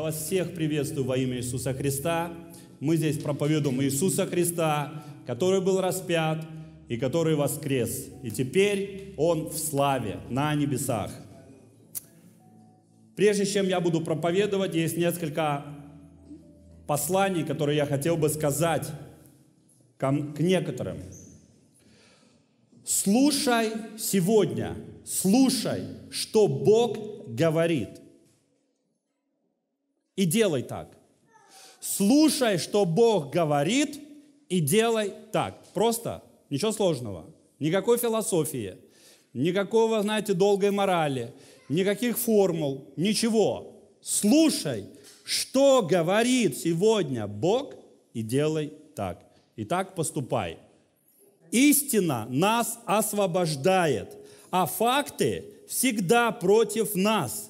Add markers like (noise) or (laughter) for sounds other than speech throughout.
Я вас всех приветствую во имя Иисуса Христа. Мы здесь проповедуем Иисуса Христа, который был распят и который воскрес. И теперь Он в славе на небесах. Прежде чем я буду проповедовать, есть несколько посланий, которые я хотел бы сказать к некоторым. Слушай сегодня, слушай, что Бог говорит – и делай так. Слушай, что Бог говорит, и делай так. Просто, ничего сложного. Никакой философии, никакого, знаете, долгой морали, никаких формул, ничего. Слушай, что говорит сегодня Бог, и делай так. И так поступай. Истина нас освобождает, а факты всегда против нас –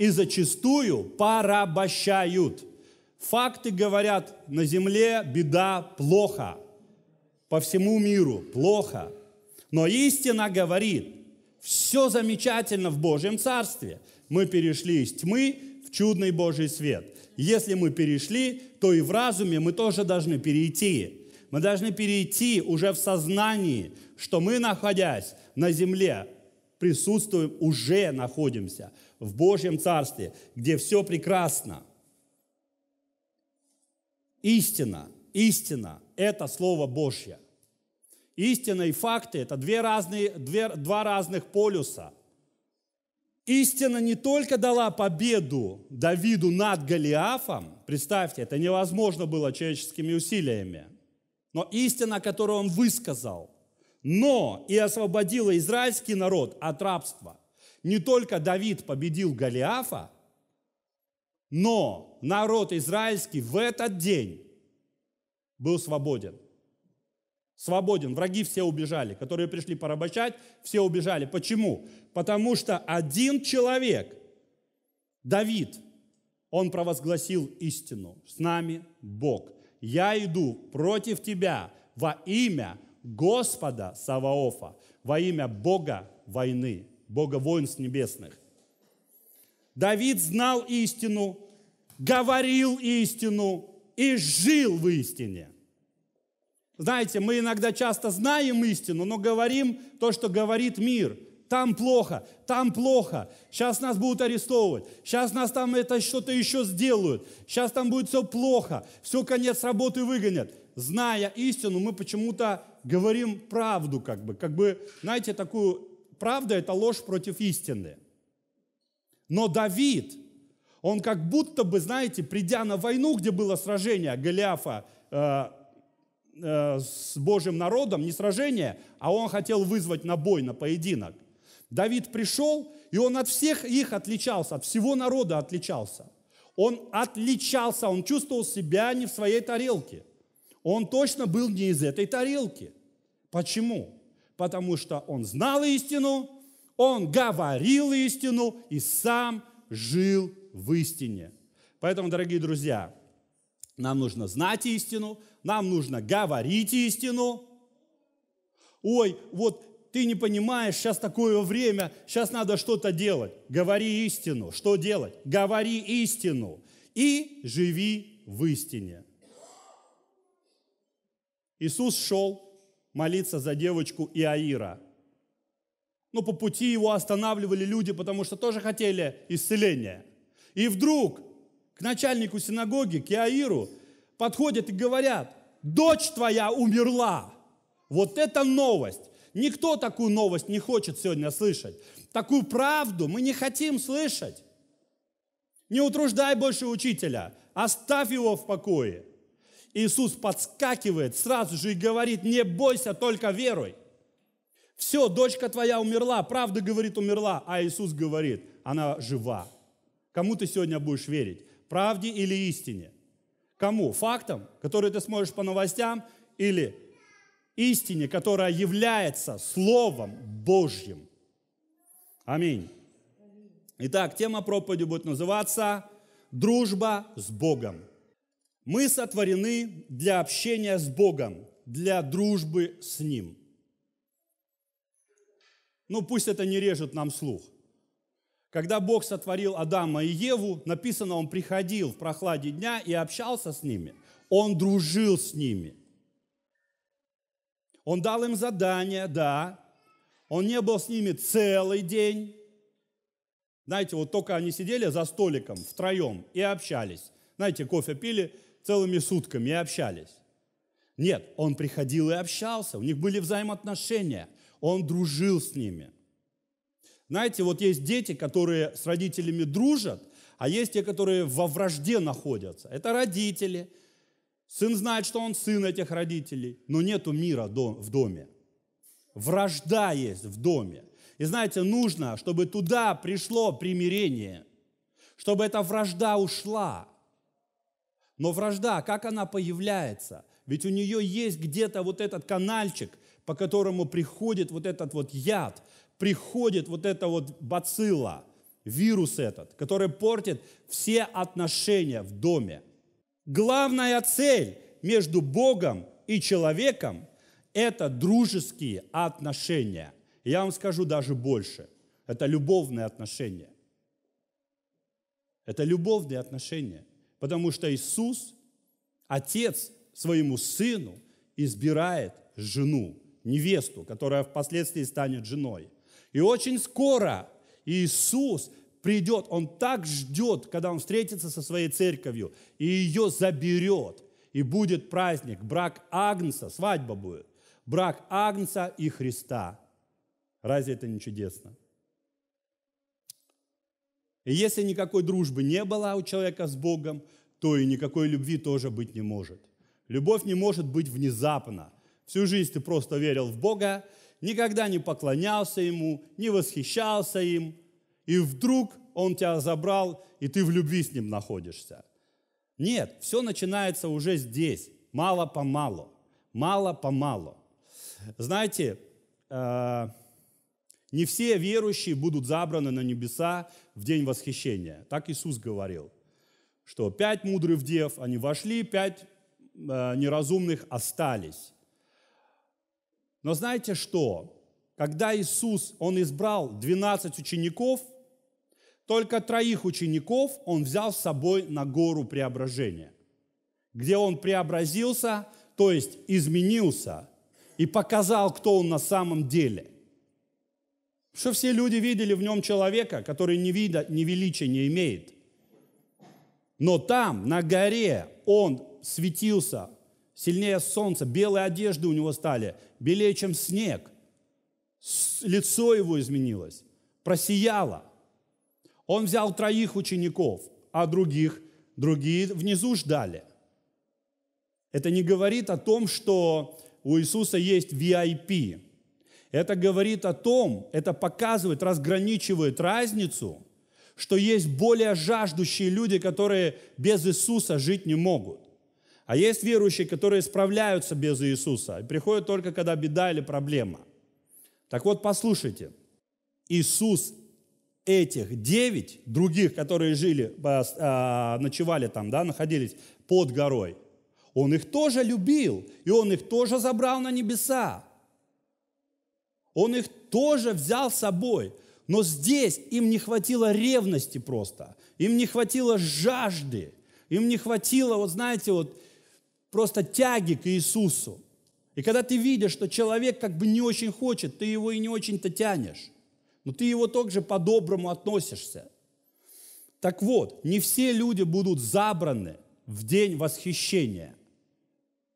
и зачастую порабощают. Факты говорят, на земле беда плохо, по всему миру плохо. Но истина говорит, все замечательно в Божьем Царстве. Мы перешли из тьмы в чудный Божий свет. Если мы перешли, то и в разуме мы тоже должны перейти. Мы должны перейти уже в сознании, что мы, находясь на земле, присутствуем, уже находимся в Божьем Царстве, где все прекрасно. Истина, истина – это Слово Божье. Истина и факты – это две разные, две, два разных полюса. Истина не только дала победу Давиду над Голиафом, представьте, это невозможно было человеческими усилиями, но истина, которую он высказал – но и освободила израильский народ от рабства. Не только Давид победил Голиафа, но народ израильский в этот день был свободен. Свободен. Враги все убежали, которые пришли порабощать, все убежали. Почему? Потому что один человек, Давид, он провозгласил истину. С нами Бог. Я иду против тебя во имя Господа Саваофа, во имя Бога войны, Бога воинств небесных. Давид знал истину, говорил истину и жил в истине. Знаете, мы иногда часто знаем истину, но говорим то, что говорит мир. Там плохо, там плохо. Сейчас нас будут арестовывать. Сейчас нас там это что-то еще сделают. Сейчас там будет все плохо. Все, конец работы выгонят. Зная истину, мы почему-то говорим правду, как бы, как бы, знаете, такую, правда – это ложь против истины. Но Давид, он как будто бы, знаете, придя на войну, где было сражение Голиафа э, э, с Божьим народом, не сражение, а он хотел вызвать на бой, на поединок. Давид пришел, и он от всех их отличался, от всего народа отличался. Он отличался, он чувствовал себя не в своей тарелке – он точно был не из этой тарелки. Почему? Потому что он знал истину, он говорил истину и сам жил в истине. Поэтому, дорогие друзья, нам нужно знать истину, нам нужно говорить истину. Ой, вот ты не понимаешь, сейчас такое время, сейчас надо что-то делать. Говори истину. Что делать? Говори истину и живи в истине. Иисус шел молиться за девочку Иаира. Но ну, по пути его останавливали люди, потому что тоже хотели исцеления. И вдруг к начальнику синагоги, к Иаиру, подходят и говорят, дочь твоя умерла. Вот это новость. Никто такую новость не хочет сегодня слышать. Такую правду мы не хотим слышать. Не утруждай больше учителя. Оставь его в покое. Иисус подскакивает сразу же и говорит, не бойся, только веруй. Все, дочка твоя умерла, правда, говорит, умерла, а Иисус говорит, она жива. Кому ты сегодня будешь верить? Правде или истине? Кому? Фактам, которые ты сможешь по новостям, или истине, которая является Словом Божьим? Аминь. Итак, тема проповеди будет называться «Дружба с Богом». Мы сотворены для общения с Богом, для дружбы с Ним. Ну, пусть это не режет нам слух. Когда Бог сотворил Адама и Еву, написано, Он приходил в прохладе дня и общался с ними. Он дружил с ними. Он дал им задание, да. Он не был с ними целый день. Знаете, вот только они сидели за столиком втроем и общались. Знаете, кофе пили, целыми сутками и общались. Нет, он приходил и общался, у них были взаимоотношения, он дружил с ними. Знаете, вот есть дети, которые с родителями дружат, а есть те, которые во вражде находятся. Это родители. Сын знает, что он сын этих родителей, но нету мира в доме. Вражда есть в доме. И знаете, нужно, чтобы туда пришло примирение, чтобы эта вражда ушла – но вражда, как она появляется? Ведь у нее есть где-то вот этот канальчик, по которому приходит вот этот вот яд, приходит вот эта вот бацилла, вирус этот, который портит все отношения в доме. Главная цель между Богом и человеком – это дружеские отношения. Я вам скажу даже больше. Это любовные отношения. Это любовные отношения. Потому что Иисус, Отец своему Сыну, избирает жену, невесту, которая впоследствии станет женой. И очень скоро Иисус придет, Он так ждет, когда Он встретится со своей церковью, и ее заберет, и будет праздник, брак Агнца, свадьба будет, брак Агнца и Христа. Разве это не чудесно? если никакой дружбы не было у человека с Богом, то и никакой любви тоже быть не может. Любовь не может быть внезапно. Всю жизнь ты просто верил в Бога, никогда не поклонялся Ему, не восхищался им, и вдруг Он тебя забрал, и ты в любви с Ним находишься. Нет, все начинается уже здесь, мало-помалу, мало-помалу. Знаете, э- не все верующие будут забраны на небеса в день восхищения. Так Иисус говорил, что пять мудрых дев, они вошли, пять э, неразумных остались. Но знаете что? Когда Иисус, Он избрал 12 учеников, только троих учеников Он взял с собой на гору преображения, где Он преобразился, то есть изменился, и показал, кто Он на самом деле – что все люди видели в нем человека, который ни вида, ни величия не имеет. Но там, на горе, он светился сильнее солнца, белые одежды у него стали, белее, чем снег. Лицо его изменилось, просияло. Он взял троих учеников, а других, другие внизу ждали. Это не говорит о том, что у Иисуса есть VIP, это говорит о том, это показывает, разграничивает разницу, что есть более жаждущие люди, которые без Иисуса жить не могут. А есть верующие, которые справляются без Иисуса и приходят только, когда беда или проблема. Так вот, послушайте, Иисус этих девять других, которые жили, а, а, ночевали там, да, находились под горой, он их тоже любил, и он их тоже забрал на небеса. Он их тоже взял с собой. Но здесь им не хватило ревности просто. Им не хватило жажды. Им не хватило, вот знаете, вот просто тяги к Иисусу. И когда ты видишь, что человек как бы не очень хочет, ты его и не очень-то тянешь. Но ты его также по-доброму относишься. Так вот, не все люди будут забраны в день восхищения.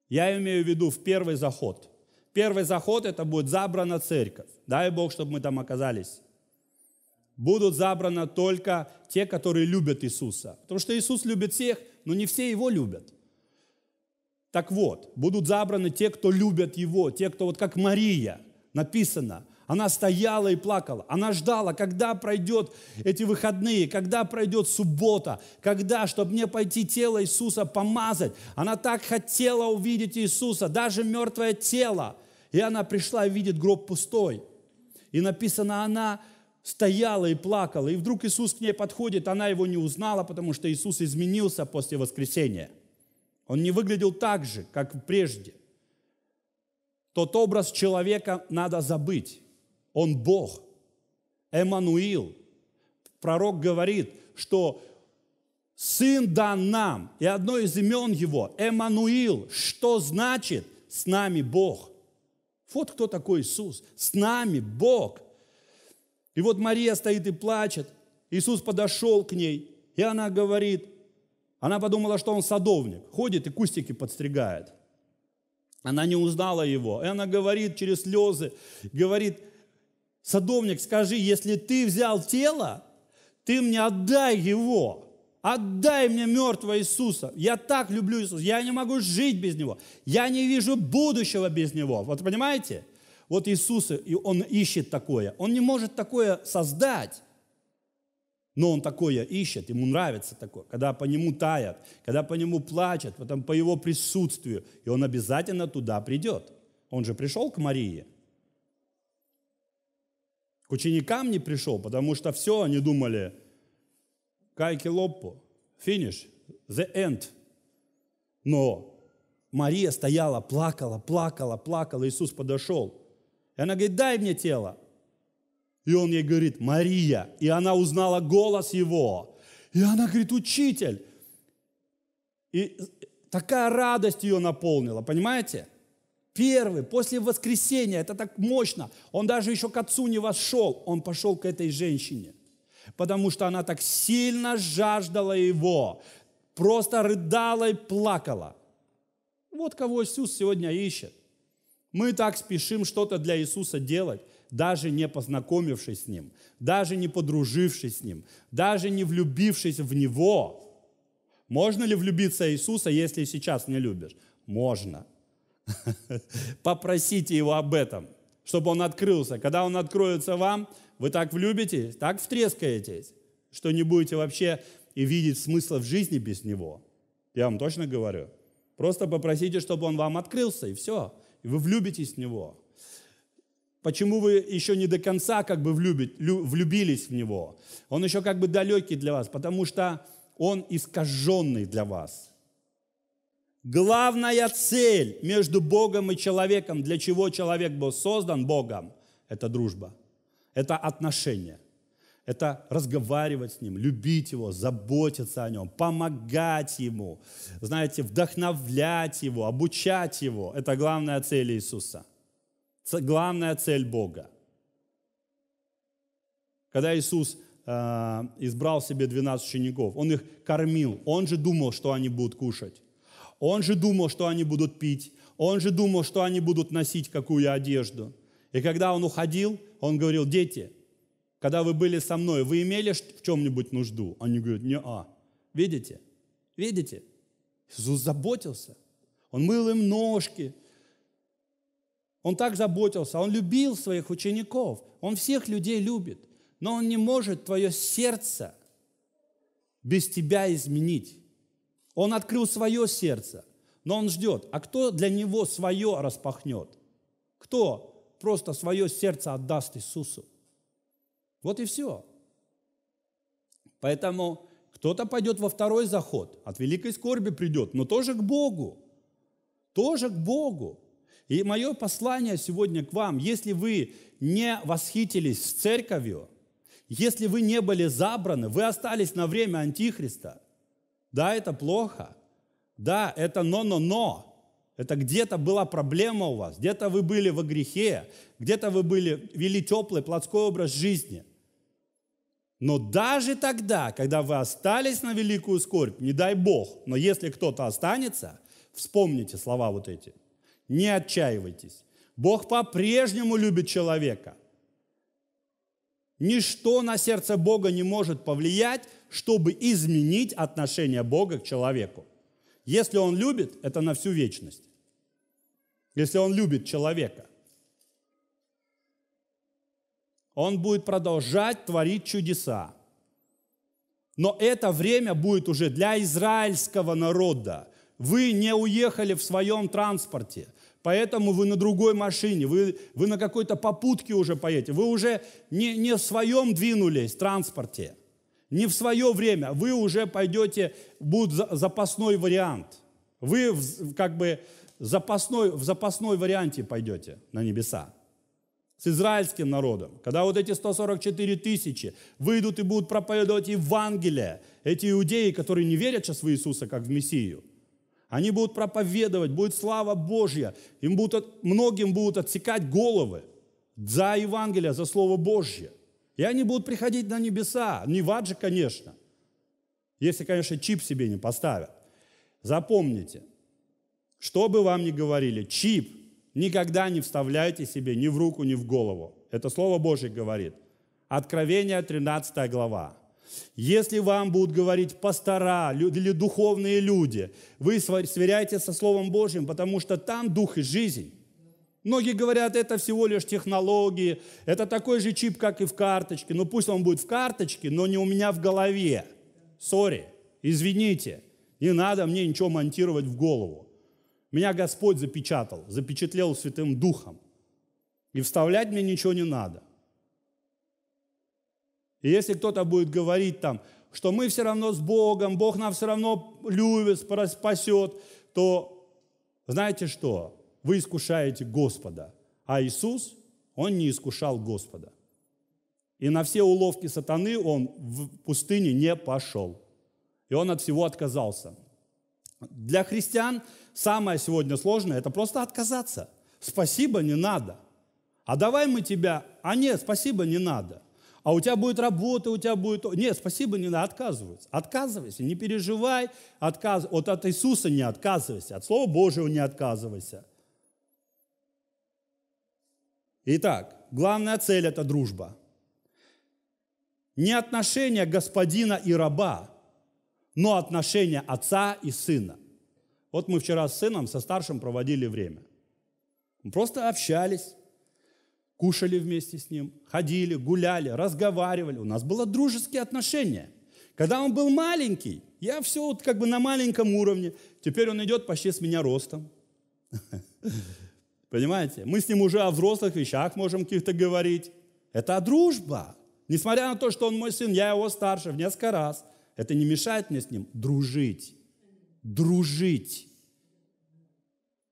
Я имею в виду в первый заход – Первый заход это будет забрана церковь. Дай Бог, чтобы мы там оказались. Будут забраны только те, которые любят Иисуса. Потому что Иисус любит всех, но не все Его любят. Так вот, будут забраны те, кто любят Его, те, кто вот как Мария, написано, она стояла и плакала. Она ждала, когда пройдет эти выходные, когда пройдет суббота, когда, чтобы мне пойти тело Иисуса помазать. Она так хотела увидеть Иисуса, даже мертвое тело. И она пришла и видит гроб пустой. И написано, она стояла и плакала. И вдруг Иисус к ней подходит, она его не узнала, потому что Иисус изменился после воскресения. Он не выглядел так же, как прежде. Тот образ человека надо забыть. Он Бог. Эммануил. Пророк говорит, что Сын дан нам, и одно из имен Его – Эммануил. Что значит «с нами Бог»? Вот кто такой Иисус. С нами Бог. И вот Мария стоит и плачет. Иисус подошел к ней, и она говорит, она подумала, что он садовник, ходит и кустики подстригает. Она не узнала его. И она говорит через слезы, говорит, садовник, скажи, если ты взял тело, ты мне отдай его. Отдай мне мертвого Иисуса. Я так люблю Иисуса. Я не могу жить без Него. Я не вижу будущего без Него. Вот понимаете? Вот Иисус, и Он ищет такое. Он не может такое создать. Но он такое ищет, ему нравится такое, когда по нему таят, когда по нему плачет, потом по его присутствию, и он обязательно туда придет. Он же пришел к Марии. К ученикам не пришел, потому что все, они думали, Кайки лоппо, Финиш. The end. Но Мария стояла, плакала, плакала, плакала. Иисус подошел. И она говорит, дай мне тело. И он ей говорит, Мария. И она узнала голос его. И она говорит, учитель. И такая радость ее наполнила, понимаете? Первый, после воскресения, это так мощно. Он даже еще к отцу не вошел, он пошел к этой женщине – потому что она так сильно жаждала его, просто рыдала и плакала. Вот кого Иисус сегодня ищет. Мы так спешим что-то для Иисуса делать, даже не познакомившись с Ним, даже не подружившись с Ним, даже не влюбившись в Него. Можно ли влюбиться в Иисуса, если сейчас не любишь? Можно. (laughs) Попросите Его об этом, чтобы Он открылся. Когда Он откроется вам – вы так влюбитесь, так втрескаетесь, что не будете вообще и видеть смысла в жизни без него. Я вам точно говорю. Просто попросите, чтобы он вам открылся, и все. И вы влюбитесь в него. Почему вы еще не до конца как бы влюбить, влюбились в него? Он еще как бы далекий для вас, потому что он искаженный для вас. Главная цель между Богом и человеком, для чего человек был создан Богом, это дружба – это отношения. Это разговаривать с Ним, любить Его, заботиться о Нем, помогать Ему, знаете, вдохновлять Его, обучать Его. Это главная цель Иисуса. Главная цель Бога. Когда Иисус э, избрал себе 12 учеников, Он их кормил, Он же думал, что они будут кушать. Он же думал, что они будут пить. Он же думал, что они будут носить какую одежду. И когда он уходил, он говорил, дети, когда вы были со мной, вы имели в чем-нибудь нужду? Они говорят, не а. Видите? Видите? Иисус заботился. Он мыл им ножки. Он так заботился. Он любил своих учеников. Он всех людей любит. Но он не может твое сердце без тебя изменить. Он открыл свое сердце, но он ждет. А кто для него свое распахнет? Кто? просто свое сердце отдаст Иисусу. Вот и все. Поэтому кто-то пойдет во второй заход, от великой скорби придет, но тоже к Богу. Тоже к Богу. И мое послание сегодня к вам, если вы не восхитились с церковью, если вы не были забраны, вы остались на время Антихриста, да, это плохо, да, это но-но-но, это где-то была проблема у вас, где-то вы были во грехе, где-то вы были, вели теплый плотской образ жизни. Но даже тогда, когда вы остались на великую скорбь, не дай Бог, но если кто-то останется, вспомните слова вот эти. Не отчаивайтесь. Бог по-прежнему любит человека. Ничто на сердце Бога не может повлиять, чтобы изменить отношение Бога к человеку. Если он любит, это на всю вечность. Если он любит человека, он будет продолжать творить чудеса. Но это время будет уже для израильского народа. Вы не уехали в своем транспорте, поэтому вы на другой машине, вы, вы на какой-то попутке уже поедете, вы уже не, не в своем двинулись в транспорте – не в свое время, вы уже пойдете, будет запасной вариант. Вы в, как бы запасной, в запасной варианте пойдете на небеса с израильским народом, когда вот эти 144 тысячи выйдут и будут проповедовать Евангелие, эти иудеи, которые не верят сейчас в Иисуса как в Мессию, они будут проповедовать, будет слава Божья, им будут, многим будут отсекать головы за Евангелие, за Слово Божье – и они будут приходить на небеса. Не в ад же, конечно. Если, конечно, чип себе не поставят. Запомните, что бы вам ни говорили, чип никогда не вставляйте себе ни в руку, ни в голову. Это Слово Божье говорит. Откровение 13 глава. Если вам будут говорить пастора или духовные люди, вы сверяйте со Словом Божьим, потому что там дух и жизнь. Многие говорят, это всего лишь технологии, это такой же чип, как и в карточке. Ну пусть он будет в карточке, но не у меня в голове. Сори, извините, не надо мне ничего монтировать в голову. Меня Господь запечатал, запечатлел Святым Духом. И вставлять мне ничего не надо. И если кто-то будет говорить там, что мы все равно с Богом, Бог нас все равно любит, спасет, то знаете что? вы искушаете Господа. А Иисус, он не искушал Господа. И на все уловки сатаны он в пустыне не пошел. И он от всего отказался. Для христиан самое сегодня сложное – это просто отказаться. Спасибо не надо. А давай мы тебя... А нет, спасибо не надо. А у тебя будет работа, у тебя будет... Нет, спасибо не надо, отказываются. Отказывайся, не переживай. Отказ... Вот от Иисуса не отказывайся, от Слова Божьего не отказывайся – Итак, главная цель – это дружба. Не отношения господина и раба, но отношения отца и сына. Вот мы вчера с сыном, со старшим проводили время. Мы просто общались, кушали вместе с ним, ходили, гуляли, разговаривали. У нас было дружеские отношения. Когда он был маленький, я все вот как бы на маленьком уровне. Теперь он идет почти с меня ростом. (laughs) Понимаете? Мы с ним уже о взрослых вещах можем каких-то говорить. Это дружба. Несмотря на то, что он мой сын, я его старше в несколько раз. Это не мешает мне с ним дружить. Дружить.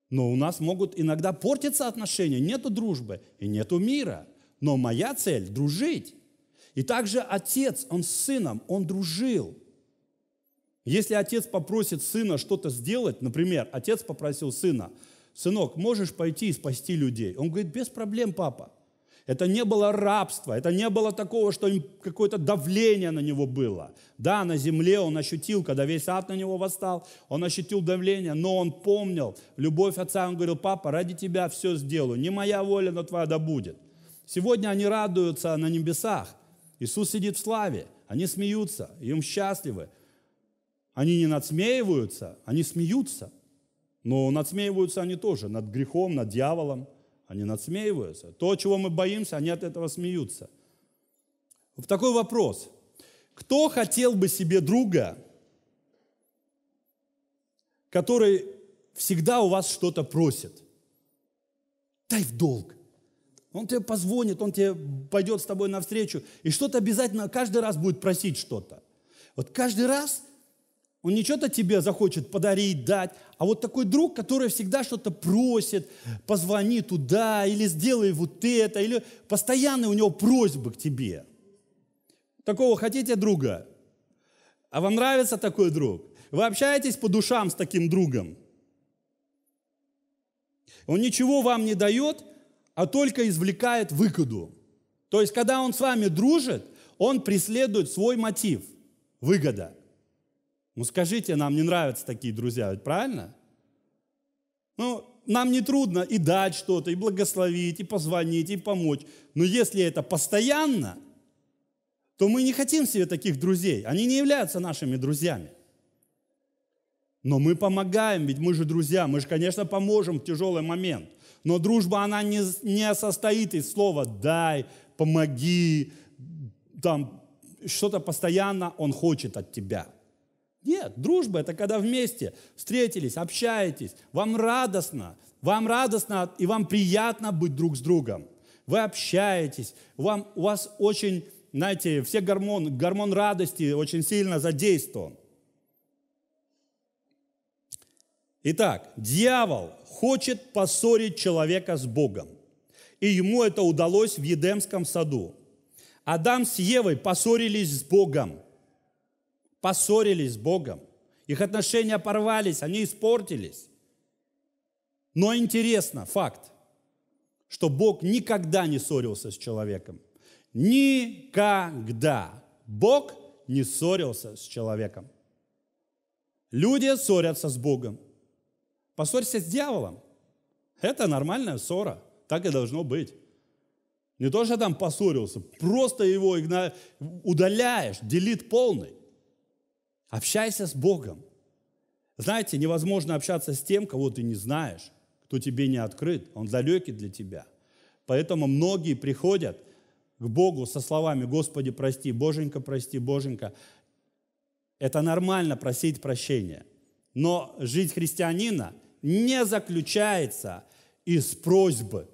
Но у нас могут иногда портиться отношения. Нету дружбы и нету мира. Но моя цель – дружить. И также отец, он с сыном, он дружил. Если отец попросит сына что-то сделать, например, отец попросил сына – сынок, можешь пойти и спасти людей? Он говорит, без проблем, папа. Это не было рабство, это не было такого, что какое-то давление на него было. Да, на земле он ощутил, когда весь ад на него восстал, он ощутил давление, но он помнил любовь отца. Он говорил, папа, ради тебя все сделаю, не моя воля, но твоя да будет. Сегодня они радуются на небесах. Иисус сидит в славе, они смеются, им счастливы. Они не надсмеиваются, они смеются – но надсмеиваются они тоже над грехом, над дьяволом. Они надсмеиваются. То, чего мы боимся, они от этого смеются. В такой вопрос. Кто хотел бы себе друга, который всегда у вас что-то просит? Дай в долг. Он тебе позвонит, он тебе пойдет с тобой навстречу, и что-то обязательно каждый раз будет просить что-то. Вот каждый раз он не что-то тебе захочет подарить, дать, а вот такой друг, который всегда что-то просит, позвони туда, или сделай вот это, или постоянные у него просьбы к тебе. Такого хотите друга? А вам нравится такой друг? Вы общаетесь по душам с таким другом? Он ничего вам не дает, а только извлекает выгоду. То есть, когда он с вами дружит, он преследует свой мотив – выгода – ну скажите, нам не нравятся такие друзья, ведь правильно? Ну, нам не трудно и дать что-то, и благословить, и позвонить, и помочь. Но если это постоянно, то мы не хотим себе таких друзей. Они не являются нашими друзьями. Но мы помогаем, ведь мы же друзья, мы же, конечно, поможем в тяжелый момент. Но дружба, она не, не состоит из слова «дай», «помоги», там что-то постоянно он хочет от тебя – нет, дружба – это когда вместе встретились, общаетесь, вам радостно, вам радостно и вам приятно быть друг с другом. Вы общаетесь, вам, у вас очень, знаете, все гормоны, гормон радости очень сильно задействован. Итак, дьявол хочет поссорить человека с Богом. И ему это удалось в Едемском саду. Адам с Евой поссорились с Богом – поссорились с Богом, их отношения порвались, они испортились. Но интересно, факт, что Бог никогда не ссорился с человеком. Никогда Бог не ссорился с человеком. Люди ссорятся с Богом. Поссорься с дьяволом. Это нормальная ссора. Так и должно быть. Не то, что там поссорился, просто его игна удаляешь, делит полный. Общайся с Богом. Знаете, невозможно общаться с тем, кого ты не знаешь, кто тебе не открыт, он далекий для тебя. Поэтому многие приходят к Богу со словами «Господи, прости, Боженька, прости, Боженька». Это нормально просить прощения. Но жизнь христианина не заключается из просьбы.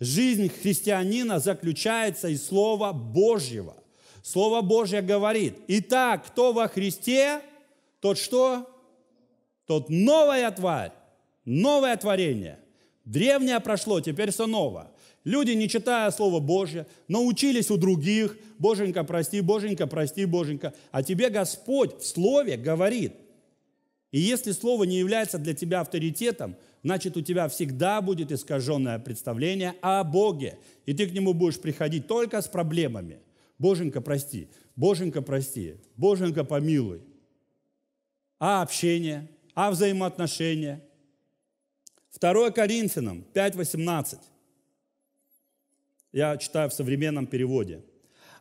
Жизнь христианина заключается из Слова Божьего. Слово Божье говорит, итак, кто во Христе, тот что? Тот новая тварь, новое творение. Древнее прошло, теперь все новое. Люди, не читая Слово Божье, научились у других, Боженька, прости, Боженька, прости, Боженька. А тебе Господь в Слове говорит. И если Слово не является для тебя авторитетом, значит, у тебя всегда будет искаженное представление о Боге. И ты к Нему будешь приходить только с проблемами – Боженька, прости, Боженька, прости, Боженька, помилуй. А общение, а взаимоотношения. 2 Коринфянам 5.18. Я читаю в современном переводе.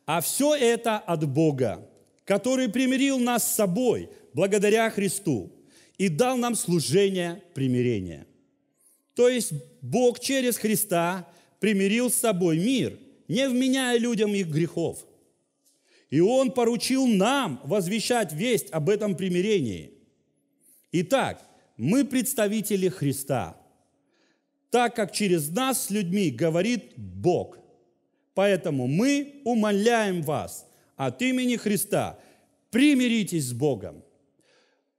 «А все это от Бога, который примирил нас с собой благодаря Христу и дал нам служение примирения». То есть Бог через Христа примирил с собой мир, не вменяя людям их грехов – и Он поручил нам возвещать весть об этом примирении. Итак, мы представители Христа, так как через нас с людьми говорит Бог. Поэтому мы умоляем вас от имени Христа, примиритесь с Богом.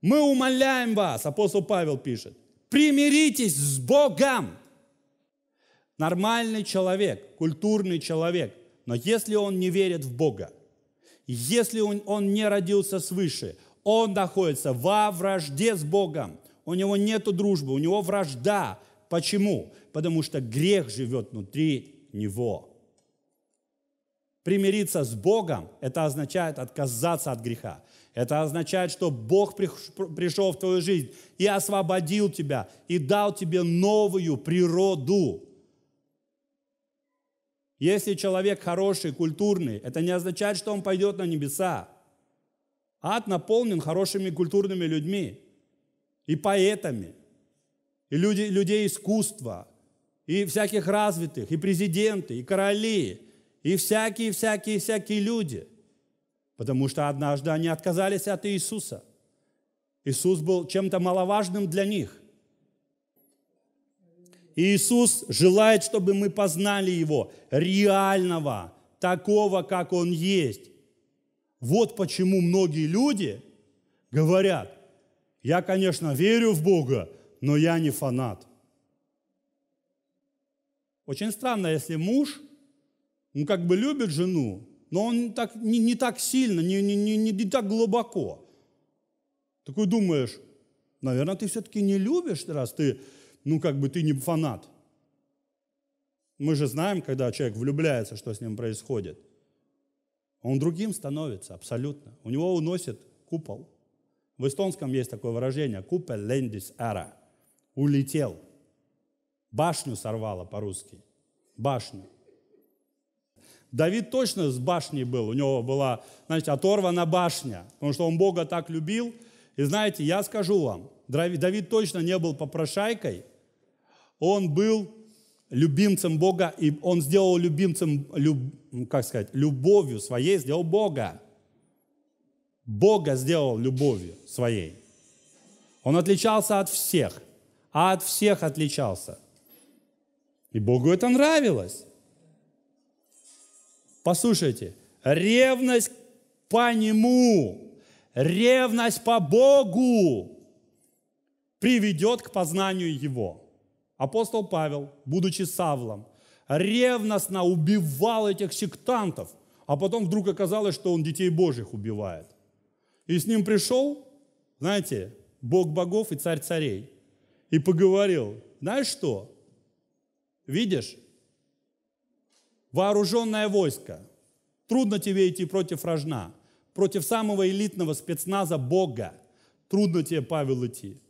Мы умоляем вас, апостол Павел пишет, примиритесь с Богом. Нормальный человек, культурный человек, но если он не верит в Бога – если он, он не родился свыше, он находится во вражде с Богом. У него нет дружбы, у него вражда. Почему? Потому что грех живет внутри него. Примириться с Богом – это означает отказаться от греха. Это означает, что Бог пришел в твою жизнь и освободил тебя, и дал тебе новую природу. Если человек хороший, культурный, это не означает, что он пойдет на небеса. Ад наполнен хорошими культурными людьми и поэтами, и люди, людей искусства, и всяких развитых, и президенты, и короли, и всякие-всякие-всякие люди. Потому что однажды они отказались от Иисуса. Иисус был чем-то маловажным для них. Иисус желает, чтобы мы познали Его, реального, такого, как Он есть. Вот почему многие люди говорят, я, конечно, верю в Бога, но я не фанат. Очень странно, если муж, ну, как бы любит жену, но он так, не, не так сильно, не, не, не, не так глубоко. Такой думаешь, наверное, ты все-таки не любишь, раз ты ну как бы ты не фанат. Мы же знаем, когда человек влюбляется, что с ним происходит. Он другим становится абсолютно. У него уносит купол. В эстонском есть такое выражение «купел лендис ара» – «улетел». Башню сорвало по-русски. Башню. Давид точно с башней был. У него была, знаете, оторвана башня, потому что он Бога так любил. И знаете, я скажу вам, Давид точно не был попрошайкой – он был любимцем Бога, и он сделал любимцем, люб, ну, как сказать, любовью своей сделал Бога. Бога сделал любовью своей. Он отличался от всех, а от всех отличался. И Богу это нравилось. Послушайте, ревность по Нему, ревность по Богу приведет к познанию Его – Апостол Павел, будучи Савлом, ревностно убивал этих сектантов, а потом вдруг оказалось, что он детей Божьих убивает. И с ним пришел, знаете, Бог богов и царь царей, и поговорил, знаешь что, видишь, вооруженное войско, трудно тебе идти против рожна, против самого элитного спецназа Бога, трудно тебе, Павел, идти.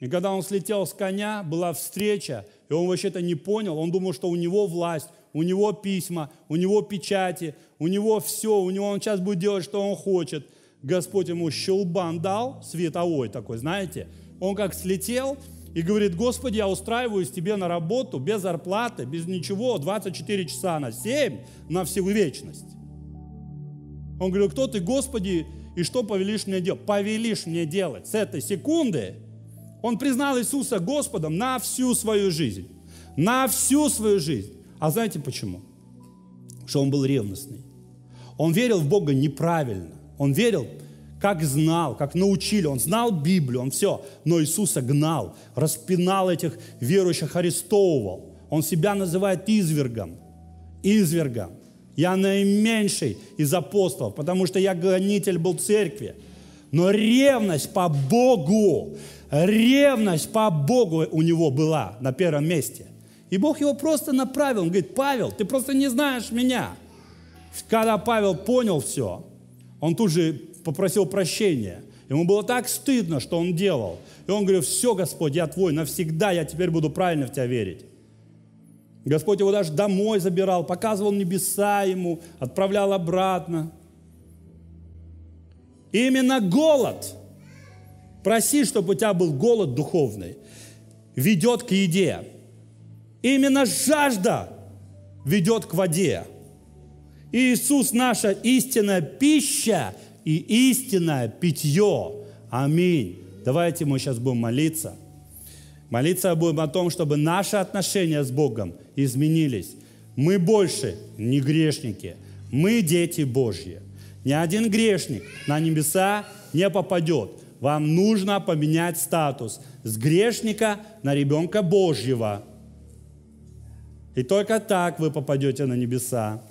И когда он слетел с коня, была встреча, и он вообще-то не понял, он думал, что у него власть, у него письма, у него печати, у него все, у него он сейчас будет делать, что он хочет. Господь ему щелбан дал, световой такой, знаете. Он как слетел и говорит, Господи, я устраиваюсь тебе на работу без зарплаты, без ничего, 24 часа на 7, на всю вечность. Он говорит, кто ты, Господи, и что повелишь мне делать? Повелишь мне делать с этой секунды – он признал Иисуса Господом на всю свою жизнь. На всю свою жизнь. А знаете почему? Что он был ревностный. Он верил в Бога неправильно. Он верил, как знал, как научили. Он знал Библию, он все. Но Иисуса гнал, распинал этих верующих, арестовывал. Он себя называет извергом. Извергом. Я наименьший из апостолов, потому что я гонитель был церкви. Но ревность по Богу, Ревность по Богу у него была на первом месте. И Бог его просто направил. Он говорит, Павел, ты просто не знаешь меня. Когда Павел понял все, он тут же попросил прощения. Ему было так стыдно, что он делал. И он говорил, все, Господь, я твой, навсегда я теперь буду правильно в тебя верить. Господь его даже домой забирал, показывал небеса ему, отправлял обратно. И именно голод Проси, чтобы у тебя был голод духовный. Ведет к еде. Именно жажда ведет к воде. Иисус наша истинная пища и истинное питье. Аминь. Давайте мы сейчас будем молиться. Молиться будем о том, чтобы наши отношения с Богом изменились. Мы больше не грешники, мы дети Божьи. Ни один грешник на небеса не попадет. Вам нужно поменять статус с грешника на ребенка Божьего. И только так вы попадете на небеса.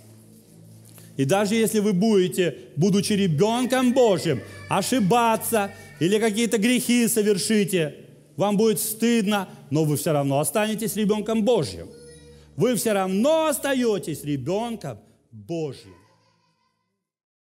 И даже если вы будете, будучи ребенком Божьим, ошибаться или какие-то грехи совершите, вам будет стыдно, но вы все равно останетесь ребенком Божьим. Вы все равно остаетесь ребенком Божьим.